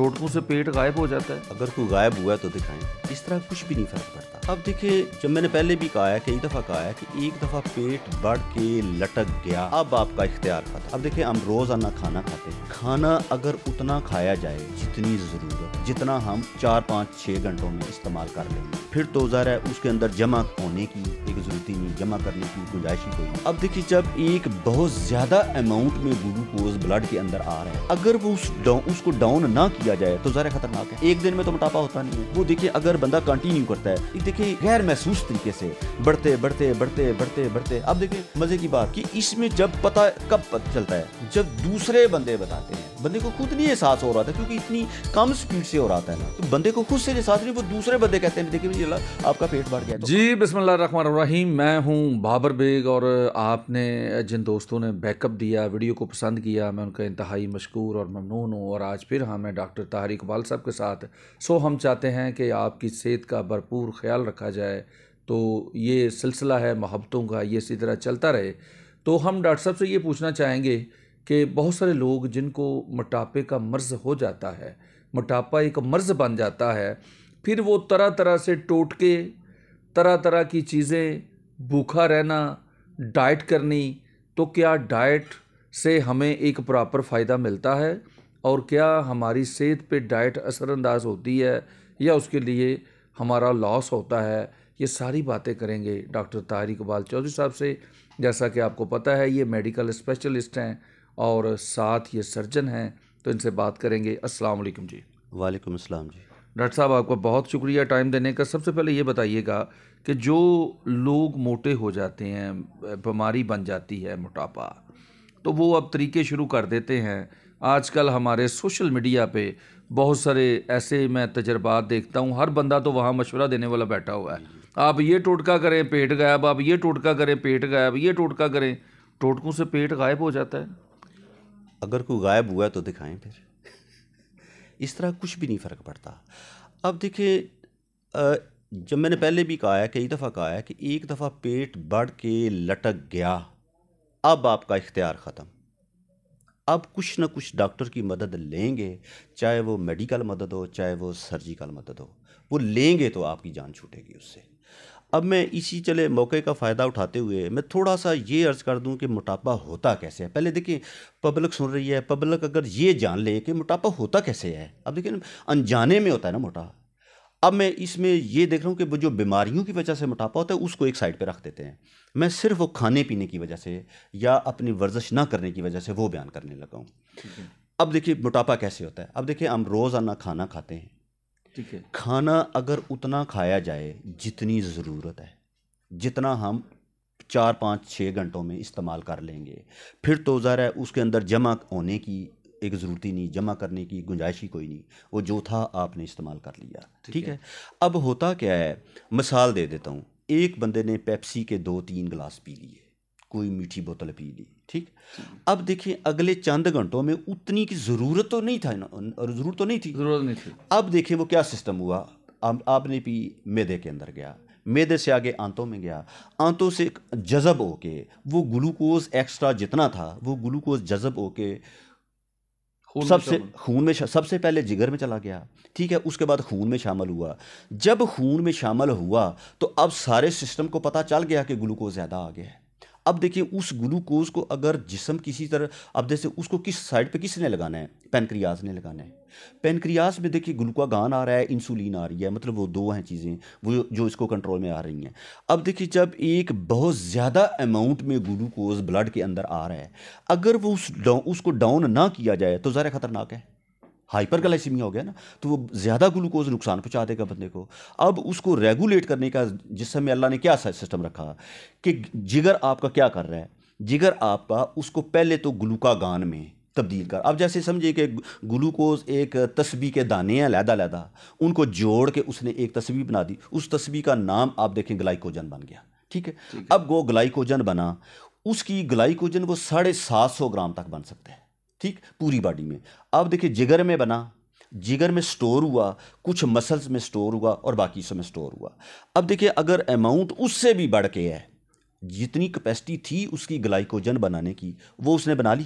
टोटकों से पेट गायब हो जाता है अगर कोई गायब हुआ है तो दिखाएं इस तरह कुछ भी नहीं फर्क पड़ता अब देखिए जब मैंने पहले भी कहा है कई दफा कहा है कि एक दफा पेट बढ़ के लटक गया अब आपका इख्तियार खाता अब देखिए हम रोजाना खाना खाते हैं खाना अगर उतना खाया जाए जितनी जरूरत जितना हम चार पाँच छह घंटों में इस्तेमाल कर लेंगे फिर तो जहर है उसके अंदर जमा होने की एक जरूरत ही नहीं जमा करने की गुंजाइश ही कोई अब देखिए जब एक बहुत ज्यादा अमाउंट में ग्लूकोज ब्लड के अंदर आ रहा है अगर वो उस उसको डाउन ना किया किया जाए तो ज्यादा खतरनाक है एक दिन में तो मोटापा होता नहीं है वो देखिए अगर बंदा कंटिन्यू करता है देखिए गैर महसूस तरीके से बढ़ते बढ़ते बढ़ते बढ़ते बढ़ते अब देखिए मज़े की बात कि इसमें जब पता कब पता चलता है जब दूसरे बंदे बताते हैं बंदे को खुद नहीं एहसास हो रहा था क्योंकि इतनी कम स्पीड से हो रहा था ना तो बंदे को खुद से एहसास नहीं वो दूसरे बंदे कहते हैं देखिए आपका पेट भर गया तो। जी रही मैं हूँ बाबर बेग और आपने जिन दोस्तों ने बैकअप दिया वीडियो को पसंद किया मैं उनका इंतहाई मशहूर और ममनून हूँ और आज फिर हाँ मैं डॉक्टर ताहरी इकबाल साहब के साथ सो हम चाहते हैं कि आपकी सेहत का भरपूर ख्याल रखा जाए तो ये सिलसिला है मोहब्बतों का ये इसी तरह चलता रहे तो हम डॉक्टर साहब से ये पूछना चाहेंगे कि बहुत सारे लोग जिनको मोटापे का मर्ज़ हो जाता है मोटापा एक मर्ज़ बन जाता है फिर वो तरह तरह से टोटके तरह तरह की चीज़ें भूखा रहना डाइट करनी तो क्या डाइट से हमें एक प्रॉपर फ़ायदा मिलता है और क्या हमारी सेहत पे डाइट असरअंदाज होती है या उसके लिए हमारा लॉस होता है ये सारी बातें करेंगे डॉक्टर तारिक इकबाल चौधरी साहब से जैसा कि आपको पता है ये मेडिकल स्पेशलिस्ट हैं और साथ ये सर्जन हैं तो इनसे बात करेंगे अस्सलाम वालेकुम जी वालेकुम अस्सलाम जी डॉक्टर साहब आपका बहुत शुक्रिया टाइम देने का सबसे पहले ये बताइएगा कि जो लोग मोटे हो जाते हैं बीमारी बन जाती है मोटापा तो वो अब तरीके शुरू कर देते हैं आजकल हमारे सोशल मीडिया पे बहुत सारे ऐसे मैं तजर्बात देखता हूँ हर बंदा तो वहाँ मशवरा देने वाला बैठा हुआ है आप ये टोटका करें पेट गायब आप ये टोटका करें पेट गायब ये टोटका करें टोटकों से पेट गायब हो जाता है अगर कोई गायब हुआ तो दिखाएं फिर इस तरह कुछ भी नहीं फ़र्क पड़ता अब देखिए जब मैंने पहले भी कहा है कई दफ़ा कहा है कि एक दफ़ा पेट बढ़ के लटक गया अब आपका इख्तियार ख़त्म अब कुछ ना कुछ डॉक्टर की मदद लेंगे चाहे वो मेडिकल मदद हो चाहे वो सर्जिकल मदद हो वो लेंगे तो आपकी जान छूटेगी उससे अब मैं इसी चले मौके का फ़ायदा उठाते हुए मैं थोड़ा सा ये अर्ज़ कर दूं कि मोटापा होता कैसे है पहले देखिए पब्लिक सुन रही है पब्लिक अगर ये जान ले कि मोटापा होता कैसे है अब देखिए अनजाने में होता है ना मोटा अब मैं इसमें ये देख रहा हूँ कि जो बीमारियों की वजह से मोटापा होता है उसको एक साइड पर रख देते हैं मैं सिर्फ वो खाने पीने की वजह से या अपनी वर्जिश ना करने की वजह से वो बयान करने लगा हूँ अब देखिए मोटापा कैसे होता है अब देखिए हम रोज़ाना खाना खाते हैं ठीक है खाना अगर उतना खाया जाए जितनी ज़रूरत है जितना हम चार पाँच छः घंटों में इस्तेमाल कर लेंगे फिर तो ज़रा उसके अंदर जमा होने की एक ज़रूरत ही नहीं जमा करने की गुंजाइश ही कोई नहीं वो जो था आपने इस्तेमाल कर लिया ठीक, ठीक है।, है अब होता क्या है मिसाल दे देता हूँ एक बंदे ने पेप्सी के दो तीन गिलास पी लिए कोई मीठी बोतल पी ली ठीक अब देखिए अगले चंद घंटों में उतनी की ज़रूरत तो नहीं था ज़रूरत तो नहीं थी ज़रूरत नहीं थी अब देखिए वो क्या सिस्टम हुआ आप, आपने पी मैदे के अंदर गया मैदे से आगे आंतों में गया आंतों से जज़ब होके वो ग्लूकोज एक्स्ट्रा जितना था वो ग्लूकोज जज़ब होके सबसे खून में सबसे पहले जिगर में चला गया ठीक है उसके बाद खून में शामिल हुआ जब खून में शामिल हुआ तो अब सारे सिस्टम को पता चल गया कि ग्लूकोज ज़्यादा आ गया है अब देखिए उस ग्लूकोज को अगर जिसम किसी तरह अब जैसे उसको किस साइड पे किसने लगाना है पेनक्रियाज ने लगाना है पेनक्रियाज में देखिए ग्लूकागान आ रहा है इंसुलिन आ रही है मतलब वो दो हैं चीज़ें वो जो इसको कंट्रोल में आ रही हैं अब देखिए जब एक बहुत ज़्यादा अमाउंट में ग्लूकोज ब्लड के अंदर आ रहा है अगर वो उस डाउन उसको डाउन ना किया जाए तो ज़रा ख़तरनाक है हाइपर हाइपरग्लाइसीमिया हो गया ना तो वो ज़्यादा ग्लूकोज नुकसान पहुँचा देगा बंदे को अब उसको रेगुलेट करने का जिस में अल्लाह ने क्या सिस्टम रखा कि जिगर आपका क्या कर रहा है जिगर आपका उसको पहले तो ग्लूकागान में तब्दील कर अब जैसे समझिए कि ग्लूकोज एक तस्बी के दाने हैं लैदा लैदा उनको जोड़ के उसने एक तस्वीर बना दी उस तस्वीर का नाम आप देखें ग्लाइकोजन बन गया ठीक है? है अब वो ग्लाइकोजन बना उसकी ग्लाइकोजन वो साढ़े सात सौ ग्राम तक बन सकते हैं ठीक पूरी बॉडी में अब देखिए जिगर में बना जिगर में स्टोर हुआ कुछ मसल्स में स्टोर हुआ और बाकी सब में स्टोर हुआ अब देखिए अगर अमाउंट उससे भी बढ़ के है जितनी कैपेसिटी थी उसकी ग्लाइकोजन बनाने की वो उसने बना ली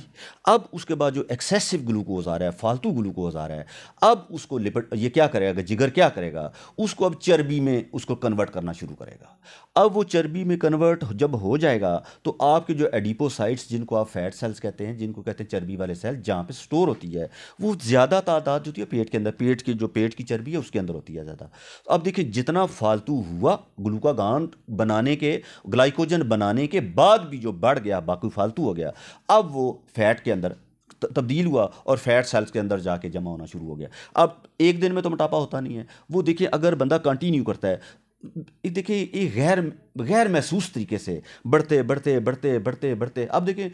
अब उसके बाद जो एक्सेसिव ग्लूकोज आ रहा है फालतू ग्लूकोज आ रहा है अब उसको लिपट ये क्या करेगा जिगर क्या करेगा उसको अब चर्बी में उसको कन्वर्ट करना शुरू करेगा अब वो चर्बी में कन्वर्ट जब हो जाएगा तो आपके जो एडिपोसाइट्स जिनको आप फैट सेल्स कहते हैं जिनको कहते हैं चर्बी वाले सेल जहाँ पर स्टोर होती है वो ज़्यादा तादाद जो होती है पेट के अंदर पेट की जो पेट की चर्बी है उसके अंदर होती है ज़्यादा अब देखिए जितना फालतू हुआ ग्लूकागान बनाने के ग्लाइकोजन बनाने के बाद भी जो बढ़ गया बाकी फालतू हो गया अब वो फैट के अंदर तब्दील हुआ और फैट सेल्स के अंदर जाके जमा होना शुरू हो गया अब एक दिन में तो मोटापा होता नहीं है वो देखिए अगर बंदा कंटिन्यू करता है देखिए ये गैर गैर महसूस तरीके से बढ़ते बढ़ते बढ़ते बढ़ते बढ़ते अब देखिए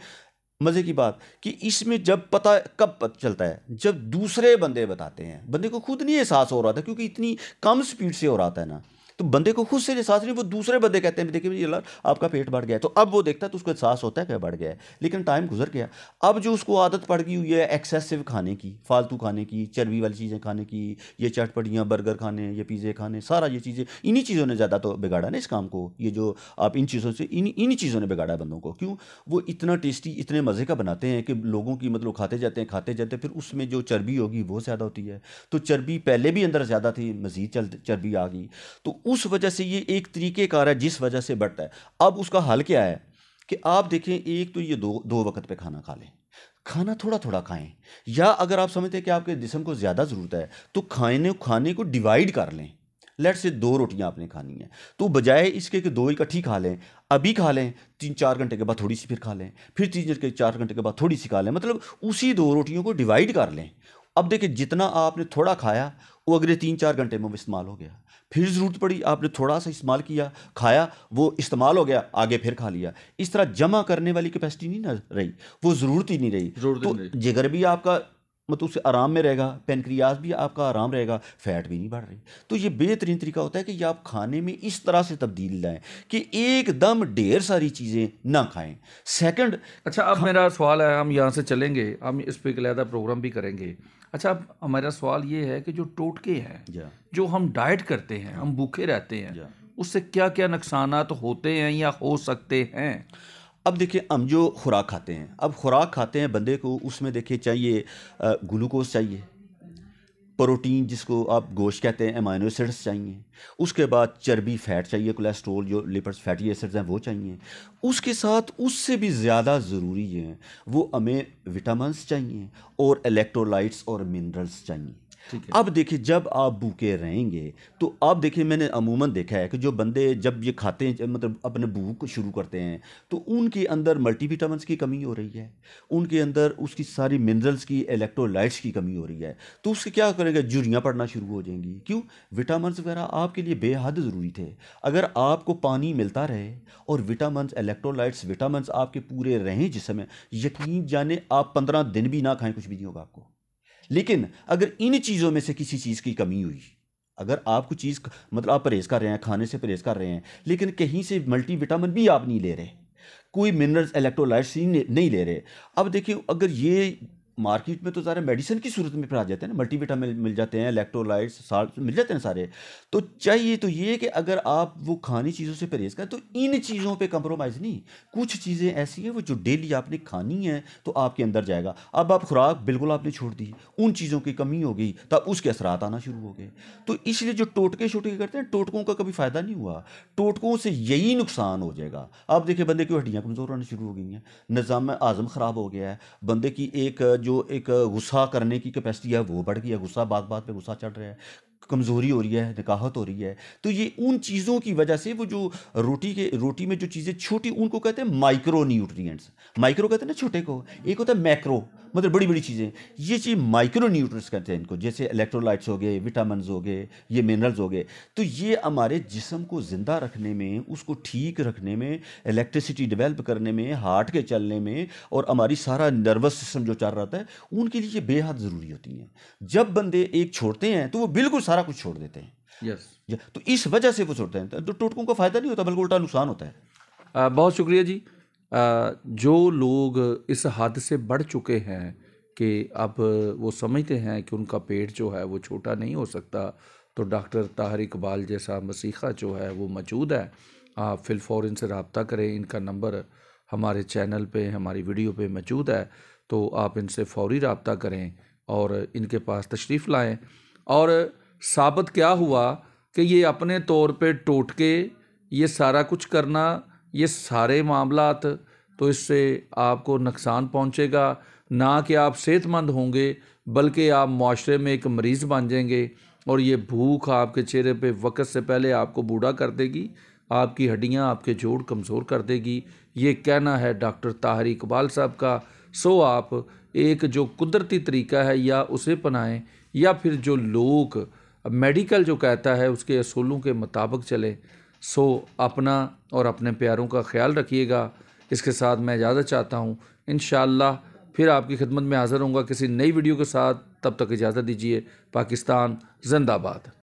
मज़े की बात कि इसमें जब पता कब पता चलता है जब दूसरे बंदे बताते हैं बंदे को खुद नहीं एहसास हो रहा था क्योंकि इतनी कम स्पीड से हो रहा था ना तो बंदे को खुद से एहसास नहीं वो दूसरे बंदे कहते हैं देखिए यार आपका पेट बढ़ गया है तो अब वो देखता है तो उसको एहसास होता है कि बढ़ गया है लेकिन टाइम गुजर गया अब जो उसको आदत पड़ गई हुई है एक्सेसिव खाने की फालतू खाने की चर्बी वाली चीज़ें खाने की ये चटपटियाँ बर्गर खाने ये पिज़्ज़े खाने सारा ये चीज़ें इन्हीं चीज़ों ने ज़्यादा तो बिगाड़ा ना इस काम को ये जो आप इन चीज़ों से इन इन्हीं चीज़ों ने बिगाड़ा बंदों को क्यों वो इतना टेस्टी इतने मज़े का बनाते हैं कि लोगों की मतलब खाते जाते हैं खाते जाते हैं फिर उसमें जो चर्बी होगी वो ज़्यादा होती है तो चर्बी पहले भी अंदर ज़्यादा थी मज़ीद चल चर्बी आ गई तो उस वजह से ये एक तरीके कार है जिस वजह से बढ़ता है अब उसका हल क्या है कि आप देखें एक तो ये दो दो वक्त पे खाना खा लें खाना थोड़ा थोड़ा खाएं या अगर आप समझते हैं कि आपके जिसम को ज़्यादा ज़रूरत है तो खाने खाने को डिवाइड कर लें लेट से दो रोटियां आपने खानी हैं तो बजाय इसके कि दो इकट्ठी खा लें अभी खा लें तीन चार घंटे के बाद थोड़ी सी फिर खा लें फिर तीन चार घंटे के बाद थोड़ी सी खा लें मतलब उसी दो रोटियों को डिवाइड कर लें अब देखिए जितना आपने थोड़ा खाया वो अगले तीन चार घंटे में वो इस्तेमाल हो गया फिर ज़रूरत पड़ी आपने थोड़ा सा इस्तेमाल किया खाया वो इस्तेमाल हो गया आगे फिर खा लिया इस तरह जमा करने वाली कैपेसिटी नहीं ना रही वो ज़रूरत ही नहीं रही तो जिगर भी आपका मतलब उससे आराम में रहेगा पेनक्रियाज भी आपका आराम रहेगा फैट भी नहीं बढ़ रही तो ये बेहतरीन तरीका होता है कि ये आप खाने में इस तरह से तब्दील लाएं कि एकदम ढेर सारी चीज़ें ना खाएं सेकंड अच्छा अब मेरा सवाल है हम यहाँ से चलेंगे हम इस पर एक प्रोग्राम भी करेंगे अच्छा अब हमारा सवाल ये है कि जो टोटके हैं जो हम डाइट करते हैं हम भूखे रहते हैं उससे क्या क्या नुकसान होते हैं या हो सकते हैं अब देखिए हम जो खुराक खाते हैं अब खुराक खाते हैं बंदे को उसमें देखिए चाहिए ग्लूकोज चाहिए प्रोटीन जिसको आप गोश कहते हैं एमाइनो एसिड्स चाहिए उसके बाद चर्बी फैट चाहिए कोलेस्ट्रोल जो लिपर्स फैटी एसिड्स हैं वो चाहिए उसके साथ उससे भी ज़्यादा ज़रूरी है वो हमें विटामिनस चाहिए और इलेक्ट्रोलाइट्स और मिनरल्स चाहिए अब देखिए जब आप भूखे रहेंगे तो आप देखिए मैंने अमूमन देखा है कि जो बंदे जब ये खाते हैं मतलब अपने भूख शुरू करते हैं तो उनके अंदर मल्टीविटाम की कमी हो रही है उनके अंदर उसकी सारी मिनरल्स की इलेक्ट्रोलाइट्स की कमी हो रही है तो उससे क्या करेंगे जुड़ियाँ पड़ना शुरू हो जाएंगी क्यों विटामिन वगैरह आपके लिए बेहद ज़रूरी थे अगर आपको पानी मिलता रहे और विटामिन इलेक्ट्रोलाइट्स विटामिन आपके पूरे रहें जिसमें यकीन जाने आप पंद्रह दिन भी ना खाएं कुछ भी नहीं होगा आपको लेकिन अगर इन चीज़ों में से किसी चीज़ की कमी हुई अगर आप कुछ चीज़ मतलब आप परहेज़ कर रहे हैं खाने से परहेज़ कर रहे हैं लेकिन कहीं से मल्टी विटामिन भी आप नहीं ले रहे कोई मिनरल्स इलेक्ट्रोलाइट्स नहीं ले रहे अब देखिए अगर ये मार्केट में तो सारे मेडिसिन की सूरत में फिर आ जाते हैं ना मल्टीविटा मिल मिल जाते हैं इलेक्ट्रोलाइट्स साल्ट मिल जाते हैं सारे तो चाहिए तो ये कि अगर आप वो खानी चीज़ों से परहेज करें तो इन चीज़ों पे कंप्रोमाइज़ नहीं कुछ चीज़ें ऐसी हैं वो जो डेली आपने खानी है तो आपके अंदर जाएगा अब आप खुराक बिल्कुल आपने छोड़ दी उन चीज़ों की कमी हो गई तब उसके असरात आना शुरू हो गए तो इसलिए जो टोटके छोटके करते हैं टोटकों का कभी फ़ायदा नहीं हुआ टोटकों से यही नुकसान हो जाएगा आप देखिए बंदे की हड्डियाँ कमज़ोर होना शुरू हो गई हैं निज़ाम आज़म ख़राब हो गया है बंदे की एक जो जो एक गुस्सा करने की कैपेसिटी है वो बढ़ गई है गुस्सा बात बात पे गुस्सा चढ़ रहा है कमज़ोरी हो रही है निकाहत हो रही है तो ये उन चीज़ों की वजह से वो जो रोटी के रोटी में जो चीज़ें छोटी उनको कहते हैं माइक्रो न्यूट्रिएंट्स माइक्रो कहते हैं ना छोटे को एक होता है मैक्रो मतलब बड़ी बड़ी चीज़ें ये चीज़ माइक्रो न्यूट्रिएंट्स कहते हैं इनको जैसे इलेक्ट्रोलाइट्स हो गए विटामिन हो गए ये मिनरल्स हो गए तो ये हमारे जिसम को ज़िंदा रखने में उसको ठीक रखने में इलेक्ट्रिसिटी डिवेल्प करने में हार्ट के चलने में और हमारी सारा नर्वस सिस्टम जो चल रहा है उनके लिए बेहद ज़रूरी होती हैं जब बंदे एक छोड़ते हैं तो वो बिल्कुल सारा कुछ छोड़ देते हैं यस yes. तो इस वजह से वो छोड़ते हैं तो टोटकों का फ़ायदा नहीं होता बल्कि उल्टा नुकसान होता है आ, बहुत शुक्रिया जी आ, जो लोग इस हद से बढ़ चुके हैं कि अब वो समझते हैं कि उनका पेट जो है वो छोटा नहीं हो सकता तो डॉक्टर ताहर इकबाल जैसा मसीहा जो है वो मौजूद है आप फिलफौर इनसे रबता करें इनका नंबर हमारे चैनल पे हमारी वीडियो पे मौजूद है तो आप इनसे फौरी रबता करें और इनके पास तशरीफ़ लाएँ और साबित क्या हुआ कि ये अपने तौर पे टोटके ये सारा कुछ करना ये सारे मामलात तो इससे आपको नुकसान पहुंचेगा ना कि आप सेहतमंद होंगे बल्कि आप माशरे में एक मरीज़ बन जाएंगे और ये भूख आपके चेहरे पे वक़्त से पहले आपको बूढ़ा कर देगी आपकी हड्डियाँ आपके जोड़ कमज़ोर कर देगी ये कहना है डॉक्टर ताहर इकबाल साहब का सो आप एक जो कुदरती तरीका है या उसे अपनाएँ या फिर जो लोग अब मेडिकल जो कहता है उसके असूलों के मुताबिक चलें सो अपना और अपने प्यारों का ख्याल रखिएगा इसके साथ मैं इजाज़त चाहता हूँ इन फिर आपकी खिदमत में हाज़िर होऊंगा किसी नई वीडियो के साथ तब तक इजाज़त दीजिए पाकिस्तान जिंदाबाद